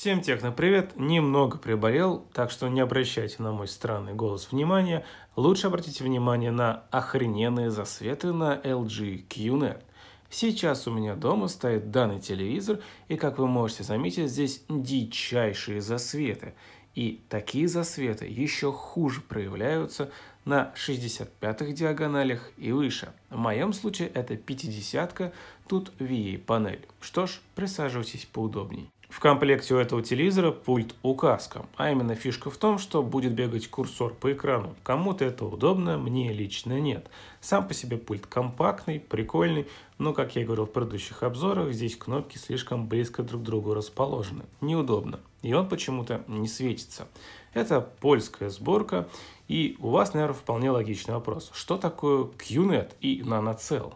Всем техно-привет! Немного приболел, так что не обращайте на мой странный голос внимания. Лучше обратите внимание на охрененные засветы на LG QNET. Сейчас у меня дома стоит данный телевизор, и как вы можете заметить, здесь дичайшие засветы. И такие засветы еще хуже проявляются на 65-х диагоналях и выше. В моем случае это 50 тут VA-панель. Что ж, присаживайтесь поудобней. В комплекте у этого телевизора пульт указка, а именно фишка в том, что будет бегать курсор по экрану. Кому-то это удобно, мне лично нет. Сам по себе пульт компактный, прикольный, но, как я говорил в предыдущих обзорах, здесь кнопки слишком близко друг к другу расположены. Неудобно. И он почему-то не светится. Это польская сборка, и у вас, наверное, вполне логичный вопрос. Что такое QNET и NanoCell?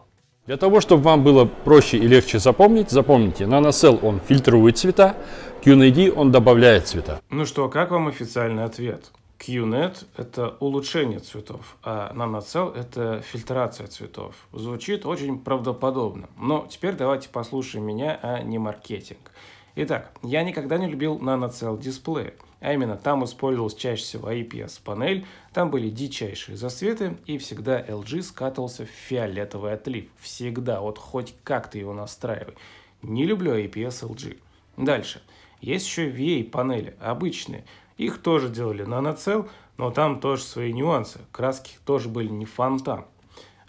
Для того, чтобы вам было проще и легче запомнить, запомните, NanoCell он фильтрует цвета, QNED он добавляет цвета. Ну что, как вам официальный ответ? QNET – это улучшение цветов, а NanoCell – это фильтрация цветов. Звучит очень правдоподобно. Но теперь давайте послушаем меня, а не маркетинг. Итак, я никогда не любил NanoCell дисплея. А именно там использовалась чаще всего IPS-панель, там были дичайшие засветы, и всегда LG скатывался в фиолетовый отлив. Всегда, вот хоть как ты его настраивай. Не люблю IPS LG. Дальше. Есть еще VA-панели, обычные. Их тоже делали наноцел, но там тоже свои нюансы. Краски тоже были не фонтан.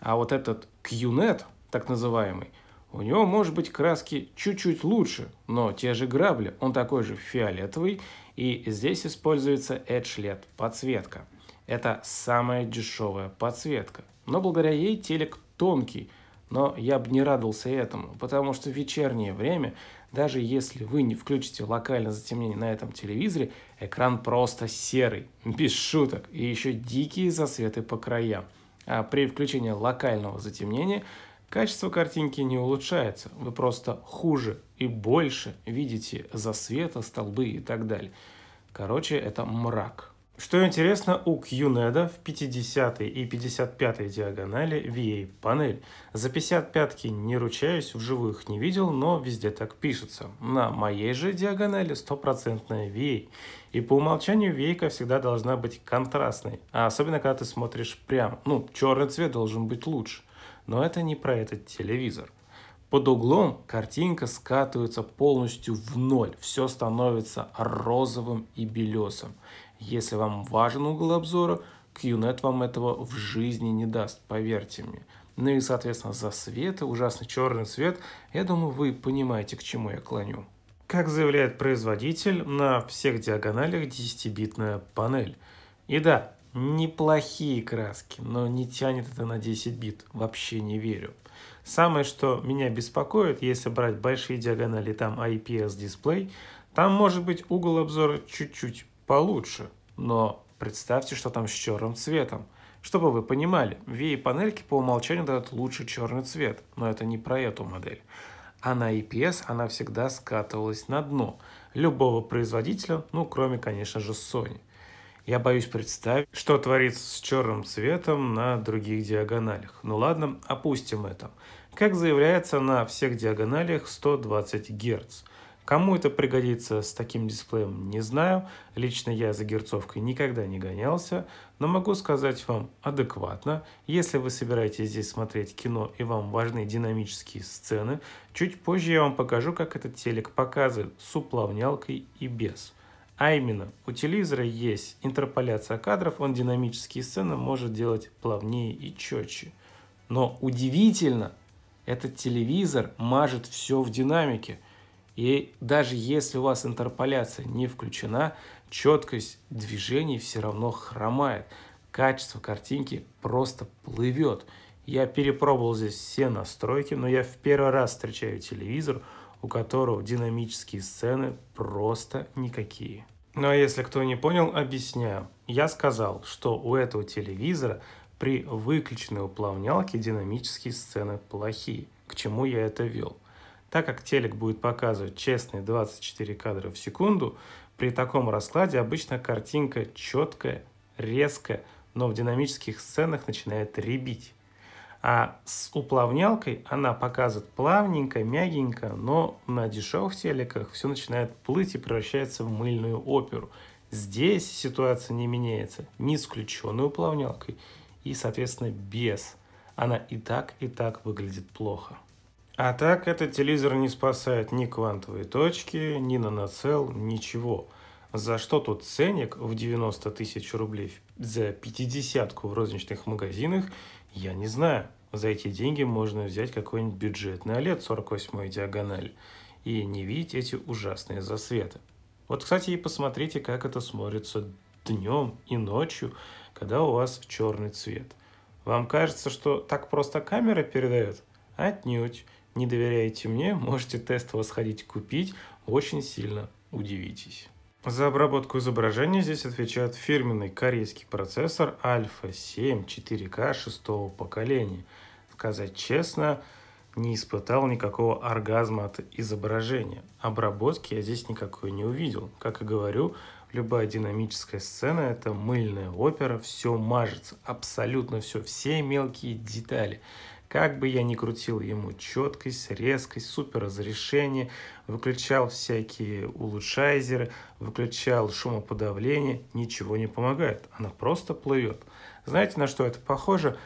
А вот этот QNET, так называемый, у него, может быть, краски чуть-чуть лучше, но те же грабли, он такой же фиолетовый, и здесь используется Edge LED подсветка. Это самая дешевая подсветка, но благодаря ей телек тонкий, но я бы не радовался этому, потому что в вечернее время, даже если вы не включите локальное затемнение на этом телевизоре, экран просто серый, без шуток, и еще дикие засветы по краям. А при включении локального затемнения – Качество картинки не улучшается, вы просто хуже и больше видите засвета, столбы и так далее. Короче, это мрак. Что интересно, у QNED в 50 и 55 диагонали VA-панель. За 55 не ручаюсь, вживую их не видел, но везде так пишется. На моей же диагонали стопроцентная VA. И по умолчанию вейка всегда должна быть контрастной, а особенно когда ты смотришь прямо. Ну, черный цвет должен быть лучше. Но это не про этот телевизор. Под углом картинка скатывается полностью в ноль, все становится розовым и белесым. Если вам важен угол обзора, QNET вам этого в жизни не даст, поверьте мне. Ну и, соответственно, за свет, ужасный черный цвет, я думаю, вы понимаете, к чему я клоню. Как заявляет производитель, на всех диагоналях 10-битная панель. И да, Неплохие краски, но не тянет это на 10 бит. Вообще не верю. Самое, что меня беспокоит, если брать большие диагонали, там IPS-дисплей, там может быть угол обзора чуть-чуть получше, но представьте, что там с черным цветом. Чтобы вы понимали, VA-панельки по умолчанию дают лучше черный цвет, но это не про эту модель. А на IPS она всегда скатывалась на дно любого производителя, ну кроме, конечно же, Sony – я боюсь представить, что творится с черным цветом на других диагоналях. Ну ладно, опустим это. Как заявляется, на всех диагоналях 120 Гц. Кому это пригодится с таким дисплеем, не знаю. Лично я за герцовкой никогда не гонялся, но могу сказать вам адекватно, если вы собираетесь здесь смотреть кино и вам важны динамические сцены, чуть позже я вам покажу, как этот телек показывает с уплавнялкой и без. А именно, у телевизора есть интерполяция кадров, он динамические сцены может делать плавнее и четче. Но удивительно, этот телевизор мажет все в динамике. И даже если у вас интерполяция не включена, четкость движений все равно хромает. Качество картинки просто плывет. Я перепробовал здесь все настройки, но я в первый раз встречаю телевизор, у которого динамические сцены просто никакие. Ну а если кто не понял, объясняю. Я сказал, что у этого телевизора при выключенной уплавнялке динамические сцены плохие. К чему я это вел? Так как телек будет показывать честные 24 кадра в секунду, при таком раскладе обычно картинка четкая, резкая, но в динамических сценах начинает ребить. А с уплавнялкой она показывает плавненько, мягенько, но на дешевых телеках все начинает плыть и превращается в мыльную оперу. Здесь ситуация не меняется. ни с включенной уплавнялкой и, соответственно, без. Она и так, и так выглядит плохо. А так этот телевизор не спасает ни квантовые точки, ни наноцел, ничего. За что тут ценник в 90 тысяч рублей за пятидесятку в розничных магазинах, я не знаю. За эти деньги можно взять какой-нибудь бюджетный OLED 48 диагонали и не видеть эти ужасные засветы. Вот, кстати, и посмотрите, как это смотрится днем и ночью, когда у вас черный цвет. Вам кажется, что так просто камера передает? Отнюдь. Не доверяете мне, можете тестово сходить купить, очень сильно удивитесь. За обработку изображения здесь отвечает фирменный корейский процессор Alpha 7 4K шестого поколения – сказать честно, не испытал никакого оргазма от изображения. Обработки я здесь никакой не увидел. Как и говорю, любая динамическая сцена – это мыльная опера, все мажется, абсолютно все, все мелкие детали. Как бы я ни крутил ему четкость, резкость, супер разрешение, выключал всякие улучшайзеры, выключал шумоподавление, ничего не помогает. Она просто плывет. Знаете, на что это похоже?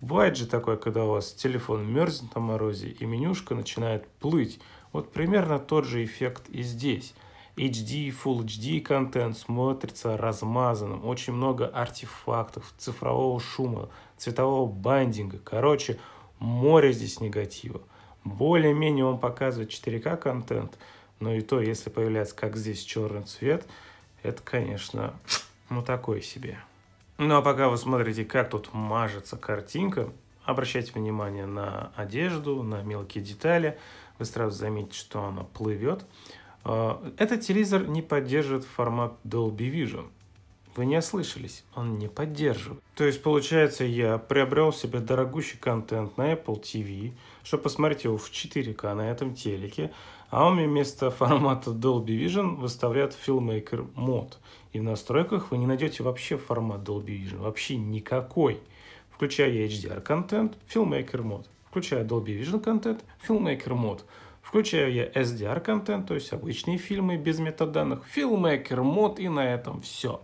Бывает же такое, когда у вас телефон мерзнет на морозе и менюшка начинает плыть. Вот примерно тот же эффект и здесь. HD, Full HD контент смотрится размазанным, очень много артефактов, цифрового шума, цветового бандинга. Короче, море здесь негатива. Более-менее он показывает 4К контент, но и то, если появляется как здесь черный цвет, это, конечно, ну такое себе. Ну а пока вы смотрите, как тут мажется картинка, обращайте внимание на одежду, на мелкие детали. Вы сразу заметите, что она плывет. А, этот телевизор не поддерживает формат Dolby Vision. Вы не ослышались, он не поддерживает. То есть, получается, я приобрел себе дорогущий контент на Apple TV, чтобы посмотреть его в 4К на этом телеке, а он мне вместо формата Dolby Vision выставляет Filmmaker мод. И в настройках вы не найдете вообще формат Dolby Vision, вообще никакой. Включая HDR контент, Filmmaker мод. Включая Dolby Vision контент, Filmmaker мод. Включаю я SDR контент, то есть обычные фильмы без метаданных, Filmmaker мод и на этом все.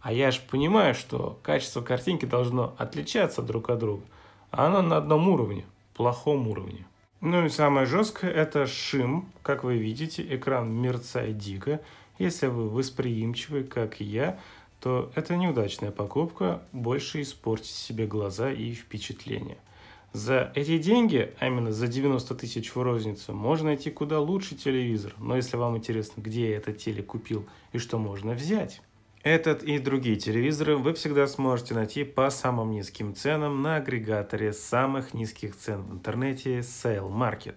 А я же понимаю, что качество картинки должно отличаться друг от друга. А оно на одном уровне, плохом уровне. Ну и самое жесткое это шим. Как вы видите, экран мерцает дико. Если вы восприимчивы, как я, то это неудачная покупка, больше испортите себе глаза и впечатления. За эти деньги, а именно за 90 тысяч в розницу, можно найти куда лучше телевизор. Но если вам интересно, где я этот телек купил и что можно взять, этот и другие телевизоры вы всегда сможете найти по самым низким ценам на агрегаторе самых низких цен в интернете Sale Market.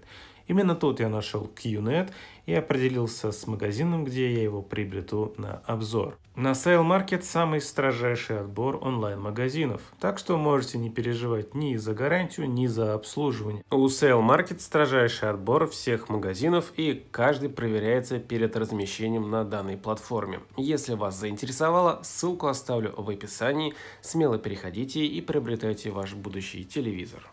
Именно тут я нашел QNET и определился с магазином, где я его приобрету на обзор. На Sale Market самый строжайший отбор онлайн-магазинов, так что можете не переживать ни за гарантию, ни за обслуживание. У Sale Market строжайший отбор всех магазинов и каждый проверяется перед размещением на данной платформе. Если вас заинтересовало, ссылку оставлю в описании, смело переходите и приобретайте ваш будущий телевизор.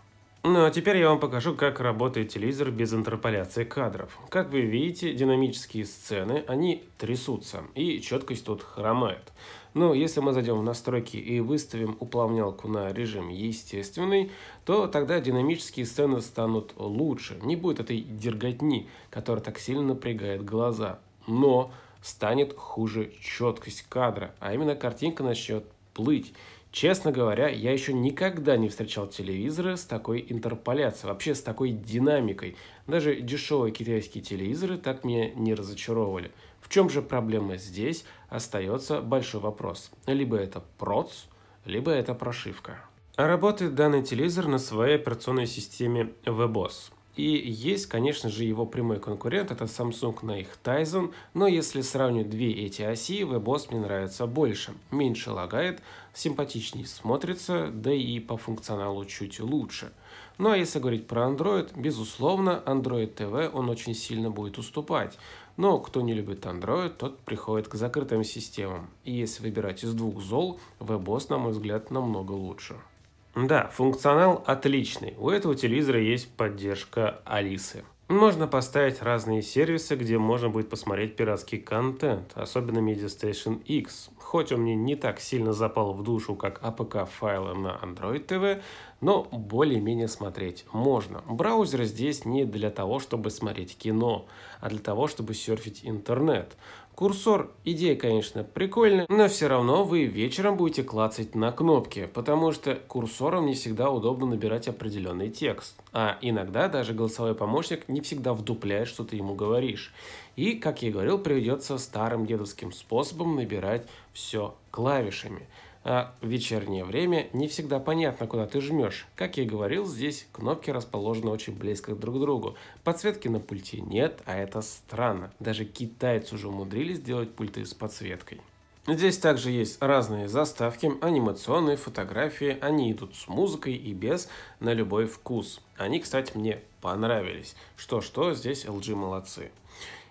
Ну а теперь я вам покажу, как работает телевизор без интерполяции кадров. Как вы видите, динамические сцены, они трясутся, и четкость тут хромает. Но ну, если мы зайдем в настройки и выставим уплавнялку на режим естественный, то тогда динамические сцены станут лучше. Не будет этой дерготни, которая так сильно напрягает глаза. Но станет хуже четкость кадра, а именно картинка начнет плыть. Честно говоря, я еще никогда не встречал телевизоры с такой интерполяцией, вообще с такой динамикой. Даже дешевые китайские телевизоры так меня не разочаровывали. В чем же проблема здесь, остается большой вопрос. Либо это проц, либо это прошивка. Работает данный телевизор на своей операционной системе WebOS. И есть, конечно же, его прямой конкурент, это Samsung на их Tizen, но если сравнивать две эти оси, WebOS мне нравится больше. Меньше лагает, симпатичнее смотрится, да и по функционалу чуть лучше. Ну а если говорить про Android, безусловно, Android TV он очень сильно будет уступать. Но кто не любит Android, тот приходит к закрытым системам. И если выбирать из двух зол, WebOS, на мой взгляд, намного лучше. Да, функционал отличный. У этого телевизора есть поддержка Алисы. Можно поставить разные сервисы, где можно будет посмотреть пиратский контент, особенно Media X. Хоть он мне не так сильно запал в душу, как APK-файлы а на Android TV, но более-менее смотреть можно. Браузер здесь не для того, чтобы смотреть кино, а для того, чтобы серфить интернет. Курсор – идея, конечно, прикольная, но все равно вы вечером будете клацать на кнопки, потому что курсором не всегда удобно набирать определенный текст, а иногда даже голосовой помощник не всегда вдупляет, что ты ему говоришь. И, как я и говорил, придется старым дедовским способом набирать все клавишами. А в вечернее время не всегда понятно, куда ты жмешь. Как я и говорил, здесь кнопки расположены очень близко друг к другу. Подсветки на пульте нет, а это странно. Даже китайцы уже умудрились сделать пульты с подсветкой. Здесь также есть разные заставки, анимационные фотографии, они идут с музыкой и без, на любой вкус. Они, кстати, мне понравились. Что-что, здесь LG молодцы.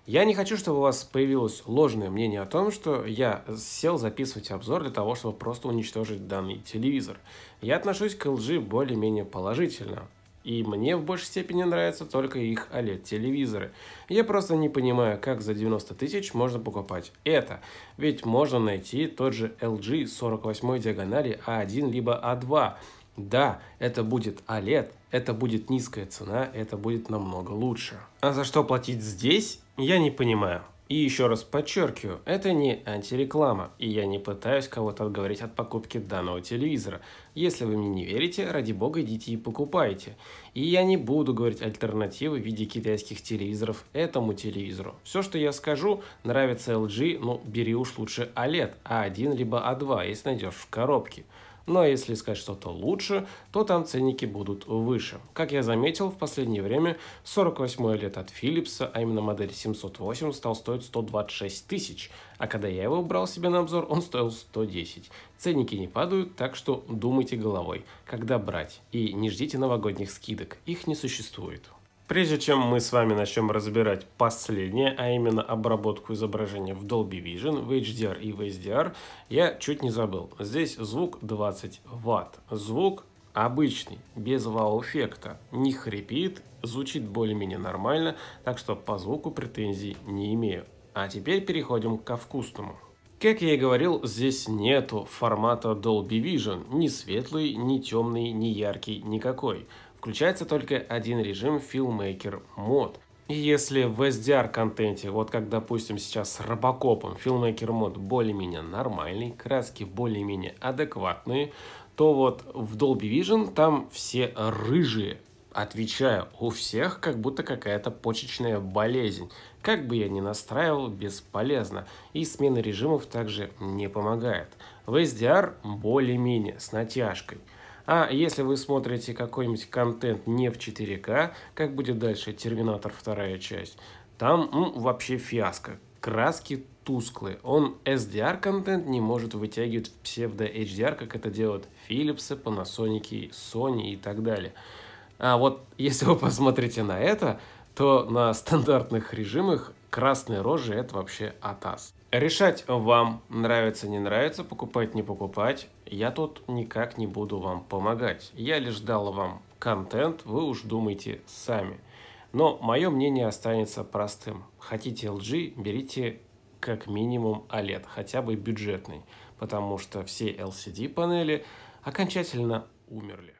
Я не хочу, чтобы у вас появилось ложное мнение о том, что я сел записывать обзор для того, чтобы просто уничтожить данный телевизор. Я отношусь к LG более-менее положительно. И мне в большей степени нравятся только их OLED-телевизоры. Я просто не понимаю, как за 90 тысяч можно покупать это. Ведь можно найти тот же LG 48 диагонали A1 а либо A2. А да, это будет OLED, это будет низкая цена, это будет намного лучше. А за что платить здесь? Я не понимаю. И еще раз подчеркиваю, это не антиреклама, и я не пытаюсь кого-то отговорить от покупки данного телевизора. Если вы мне не верите, ради бога идите и покупайте. И я не буду говорить альтернативы в виде китайских телевизоров этому телевизору. Все, что я скажу, нравится LG, ну бери уж лучше OLED, а А1 либо А2, если найдешь в коробке. Но ну, а если искать что-то лучше, то там ценники будут выше. Как я заметил, в последнее время 48 й лет от Philips, а именно модель 708, стал стоить 126 тысяч, а когда я его брал себе на обзор, он стоил 110. Ценники не падают, так что думайте головой, когда брать, и не ждите новогодних скидок, их не существует. Прежде чем мы с вами начнем разбирать последнее, а именно обработку изображения в Dolby Vision, в HDR и в SDR, я чуть не забыл. Здесь звук 20 Вт. Звук обычный, без вау-эффекта, не хрипит, звучит более-менее нормально, так что по звуку претензий не имею. А теперь переходим ко вкусному. Как я и говорил, здесь нету формата Dolby Vision, ни светлый, ни темный, ни яркий, никакой. Включается только один режим Filmmaker Mod. И если в SDR-контенте, вот как, допустим, сейчас с Робокопом, Filmmaker Mod более-менее нормальный, краски более-менее адекватные, то вот в Dolby Vision там все рыжие. Отвечаю, у всех как будто какая-то почечная болезнь. Как бы я ни настраивал, бесполезно. И смена режимов также не помогает. В SDR более-менее, с натяжкой. А если вы смотрите какой-нибудь контент не в 4К, как будет дальше «Терминатор» вторая часть, там ну, вообще фиаско. Краски тусклые. Он SDR-контент не может вытягивать в псевдо-HDR, как это делают Philips, Panasonic, Sony и так далее. А вот если вы посмотрите на это, то на стандартных режимах красные рожи это вообще атас. Решать вам, нравится, не нравится, покупать, не покупать. Я тут никак не буду вам помогать. Я лишь дал вам контент, вы уж думайте сами. Но мое мнение останется простым. Хотите LG, берите как минимум OLED, а хотя бы бюджетный, потому что все LCD-панели окончательно умерли.